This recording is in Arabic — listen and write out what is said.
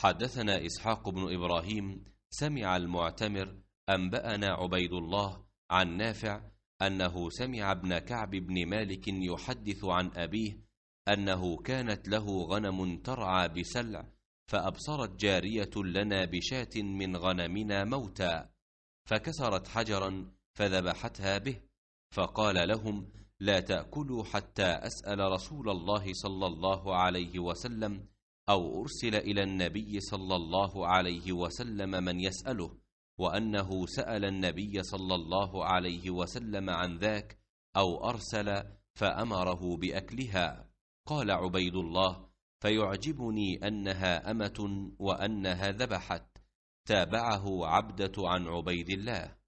حدثنا إسحاق بن إبراهيم سمع المعتمر أنبأنا عبيد الله عن نافع أنه سمع ابن كعب بن مالك يحدث عن أبيه أنه كانت له غنم ترعى بسلع فأبصرت جارية لنا بشاة من غنمنا موتى فكسرت حجرا فذبحتها به فقال لهم لا تأكلوا حتى أسأل رسول الله صلى الله عليه وسلم أو أرسل إلى النبي صلى الله عليه وسلم من يسأله وأنه سأل النبي صلى الله عليه وسلم عن ذاك أو أرسل فأمره بأكلها قال عبيد الله فيعجبني أنها أمة وأنها ذبحت تابعه عبدة عن عبيد الله